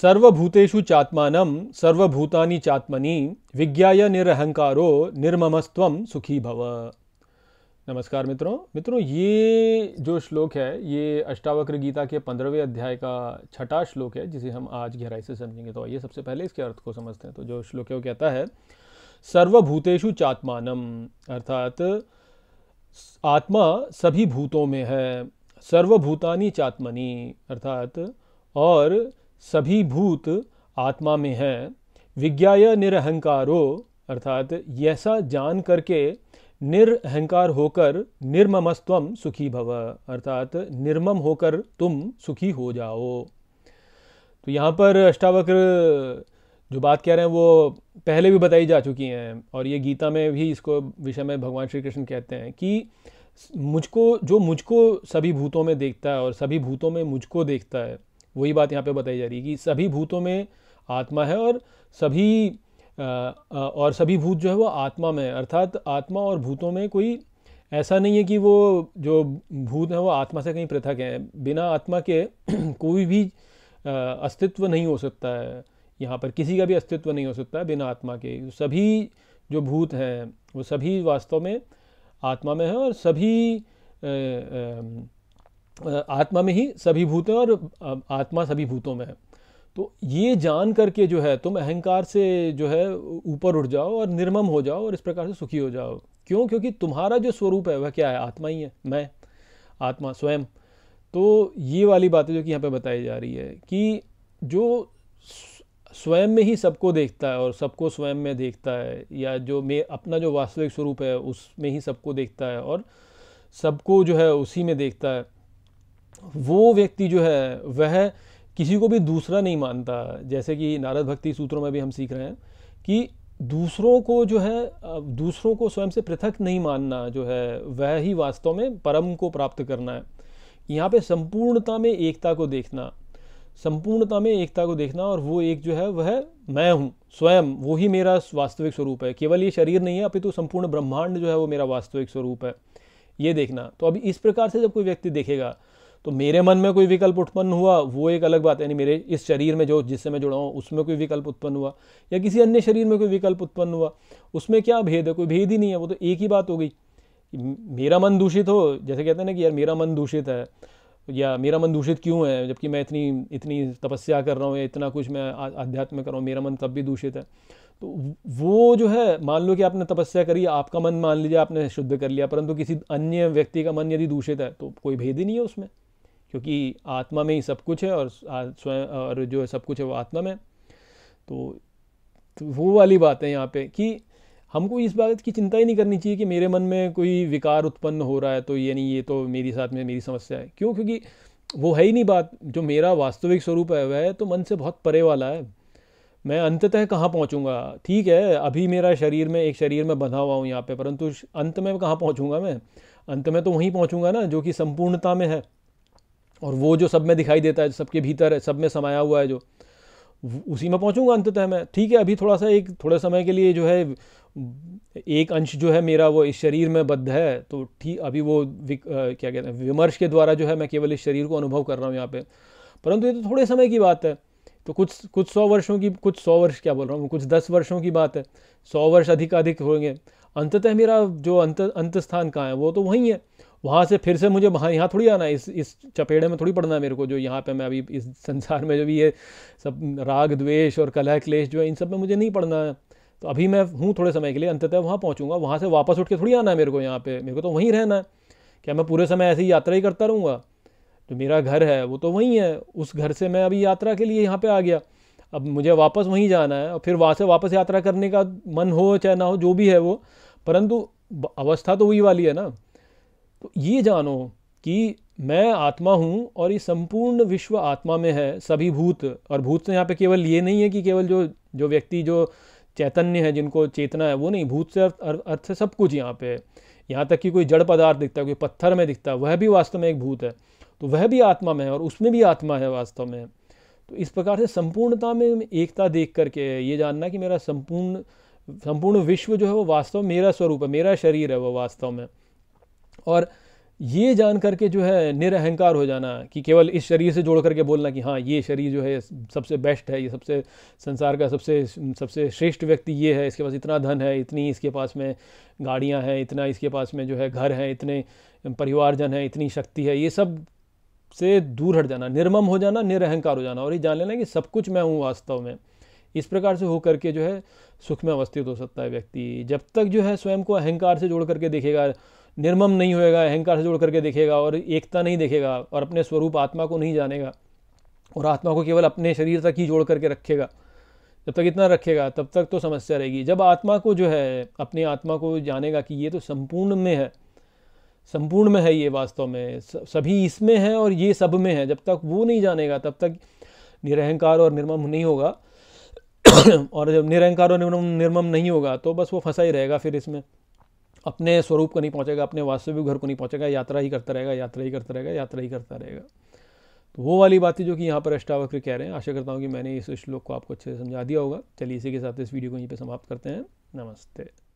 सर्वभूतेषु चात्मानं सर्वभूतानि चात्मनि विज्ञाय निरहंकारो निर्ममस्त्वं सुखी भव नमस्कार मित्रों मित्रों ये जो श्लोक है ये अष्टावक्र गीता के पंद्रहवें अध्याय का छठा श्लोक है जिसे हम आज गहराई से समझेंगे तो ये सबसे पहले इसके अर्थ को समझते हैं तो जो श्लोक है वो कहता है सर्वभूतेषु चात्मानम अर्थात आत्मा सभी भूतों में है सर्वभूतानि चात्मनि अर्थात और सभी भूत आत्मा में हैं विज्ञाय निरहंकारो अर्थात ऐसा जान करके निरहंकार होकर निर्ममस्त्वम सुखी भव अर्थात निर्मम होकर तुम सुखी हो जाओ तो यहाँ पर अष्टावक्र जो बात कह रहे हैं वो पहले भी बताई जा चुकी हैं और ये गीता में भी इसको विषय में भगवान श्री कृष्ण कहते हैं कि मुझको जो मुझको सभी भूतों में देखता है और सभी भूतों में मुझको देखता है वही बात यहाँ पे बताई जा रही है कि सभी भूतों में आत्मा है और सभी आ, और सभी भूत जो है वो आत्मा में अर्थात आत्मा और भूतों में कोई ऐसा नहीं है कि वो जो भूत हैं वो आत्मा से कहीं पृथक हैं बिना आत्मा के कोई भी अस्तित्व नहीं हो सकता है यहाँ पर किसी का भी अस्तित्व नहीं हो सकता है बिना आत्मा के सभी जो भूत हैं वो सभी वास्तव में आत्मा में है और सभी आ, आ, आत्मा में ही सभी भूत हैं और आत्मा सभी भूतों में है तो ये जान करके जो है तुम अहंकार से जो है ऊपर उठ जाओ और निर्मम हो जाओ और इस प्रकार से सुखी हो जाओ क्यों क्योंकि तुम्हारा जो स्वरूप है वह क्या है आत्मा ही है मैं आत्मा स्वयं तो ये वाली बातें जो कि यहाँ पे बताई जा रही है कि जो स्वयं में ही सबको देखता है और सबको स्वयं में देखता है या जो मे अपना जो वास्तविक स्वरूप है उसमें ही सबको देखता है और सबको जो है उसी में देखता है वो व्यक्ति जो है वह किसी को भी दूसरा नहीं मानता जैसे कि नारद भक्ति सूत्रों में भी हम सीख रहे हैं कि दूसरों को जो है दूसरों को स्वयं से पृथक नहीं मानना जो है वह ही वास्तव में परम को प्राप्त करना है यहाँ पे संपूर्णता में एकता को देखना संपूर्णता में एकता को देखना और वो एक जो है वह मैं हूँ स्वयं वो ही मेरा वास्तविक स्वरूप है केवल ये शरीर नहीं है अपितु संपूर्ण ब्रह्मांड जो है वो मेरा वास्तविक स्वरूप है ये देखना तो अभी इस प्रकार से जब कोई व्यक्ति देखेगा तो मेरे मन में कोई विकल्प उत्पन्न हुआ वो एक अलग बात यानी मेरे इस शरीर में जो जिससे मैं जुड़ा हूँ उसमें कोई विकल्प उत्पन्न हुआ या किसी अन्य शरीर में कोई विकल्प उत्पन्न हुआ उसमें क्या भेद है कोई भेद ही नहीं है वो तो एक ही बात हो गई मेरा मन दूषित हो जैसे कहते हैं ना कि यार मेरा मन दूषित है या मेरा मन दूषित क्यों है जबकि मैं इतनी इतनी तपस्या कर रहा हूँ या इतना कुछ मैं आध्यात्म कर रहा हूँ मेरा मन तब भी दूषित है तो वो जो है मान लो कि आपने तपस्या करी आपका मन मान लीजिए आपने शुद्ध कर लिया परंतु किसी अन्य व्यक्ति का मन यदि दूषित है तो कोई भेद ही नहीं है उसमें क्योंकि आत्मा में ही सब कुछ है और स्वयं और जो है सब कुछ है वो आत्मा में तो, तो वो वाली बात है यहाँ पे कि हमको इस बात की चिंता ही नहीं करनी चाहिए कि मेरे मन में कोई विकार उत्पन्न हो रहा है तो ये नहीं ये तो मेरी साथ में मेरी समस्या है क्यों क्योंकि वो है ही नहीं बात जो मेरा वास्तविक स्वरूप है वह तो मन से बहुत परे वाला है मैं अंततः कहाँ पहुँचूँगा ठीक है अभी मेरा शरीर में एक शरीर में बंधा हुआ हूँ यहाँ पे परंतु अंत में कहाँ पहुँचूँगा मैं अंत में तो वहीं पहुँचूँगा ना जो कि संपूर्णता में है और वो जो सब में दिखाई देता है सबके भीतर है सब में समाया हुआ है जो उसी में पहुंचूंगा अंततः मैं ठीक है अभी थोड़ा सा एक थोड़े समय के लिए जो है एक अंश जो है मेरा वो इस शरीर में बद्ध है तो ठीक अभी वो क्या कहते हैं विमर्श के द्वारा जो है मैं केवल इस शरीर को अनुभव कर रहा हूँ यहाँ पे परंतु ये तो थोड़े समय की बात है तो कुछ कुछ सौ वर्षों की कुछ सौ वर्ष क्या बोल रहा हूँ कुछ दस वर्षों की बात है सौ वर्ष अधिक अधिक होंगे अंततः मेरा जो अंत अंत स्थान कहाँ है वो तो वहीं है वहाँ से फिर से मुझे वहाँ यहाँ थोड़ी आना है इस इस चपेड़े में थोड़ी पड़ना है मेरे को जो यहाँ पे मैं अभी इस संसार में जो भी ये सब राग द्वेष और कलह क्लेश जो है इन सब में मुझे नहीं पड़ना है तो अभी मैं हूँ थोड़े समय के लिए अंततः वहाँ पहुँचूँगा वहाँ से वापस उठ के थोड़ी आना है मेरे को यहाँ पर मेरे को तो वहीं रहना है क्या मैं पूरे समय ऐसी यात्रा ही करता रहूँगा जो मेरा घर है वो तो वहीं है उस घर से मैं अभी यात्रा के लिए यहाँ पर आ गया अब मुझे वापस वहीं जाना है और फिर वहाँ से वापस यात्रा करने का मन हो चाहे ना हो जो भी है वो परंतु अवस्था तो वही वाली है ना तो ये जानो कि मैं आत्मा हूँ और ये संपूर्ण विश्व आत्मा में है सभी भूत और भूत से तो यहाँ पे केवल ये नहीं है कि केवल जो जो व्यक्ति जो चैतन्य है जिनको चेतना है वो नहीं भूत से अर्थ से सब कुछ यहाँ पे है यहाँ तक कि कोई जड़ पदार्थ दिखता है कोई पत्थर में दिखता है वह भी वास्तव में एक भूत है तो वह भी आत्मा में है और उसमें भी आत्मा है वास्तव में तो इस प्रकार से संपूर्णता में एकता देख करके ये जानना कि मेरा संपूर्ण संपूर्ण विश्व जो है वो वास्तव में मेरा स्वरूप है मेरा शरीर है वो वास्तव में और ये जान करके जो है निरहंकार हो जाना कि केवल इस शरीर से जोड़ करके बोलना कि हाँ ये शरीर जो है सबसे बेस्ट है ये सबसे संसार का सबसे सबसे श्रेष्ठ व्यक्ति ये है इसके पास इतना धन है इतनी इसके पास में गाड़ियाँ हैं इतना इसके पास में जो है घर हैं इतने परिवारजन हैं इतनी शक्ति है ये सब से दूर हट जाना निर्मम हो जाना निरहंकार हो जाना और ये जान लेना कि सब कुछ मैं हूँ वास्तव में इस प्रकार से होकर के जो है सुख में अवस्थित हो सकता है व्यक्ति जब तक जो है स्वयं को अहंकार से जोड़ करके देखेगा निर्मम नहीं होएगा अहंकार से जोड़ करके देखेगा और एकता नहीं देखेगा और अपने स्वरूप आत्मा को नहीं जानेगा और आत्मा को केवल अपने शरीर तक ही जोड़ करके रखेगा जब तक इतना रखेगा तब तक तो समस्या रहेगी जब आत्मा को जो है अपनी आत्मा को जानेगा कि ये तो संपूर्ण में है संपूर्ण में है ये वास्तव में सभी इसमें है और ये सब में है जब तक वो नहीं जानेगा तब तक निरहंकार और निर्मम नहीं होगा और जब निरहंकार और निर्मम निर्मम नहीं होगा तो बस वो फंसा ही रहेगा फिर इसमें अपने स्वरूप को नहीं पहुँचेगा अपने वास्तविक घर को नहीं पहुँचेगा यात्रा ही करता रहेगा यात्रा ही करता रहेगा यात्रा ही करता रहेगा तो वो वाली बात है जो कि यहाँ पर अष्टावक्र कह रहे हैं आशा करता हूँ कि मैंने इस श्लोक को आपको अच्छे से समझा दिया होगा चलिए इसी के साथ इस वीडियो को यहीं पर समाप्त करते हैं नमस्ते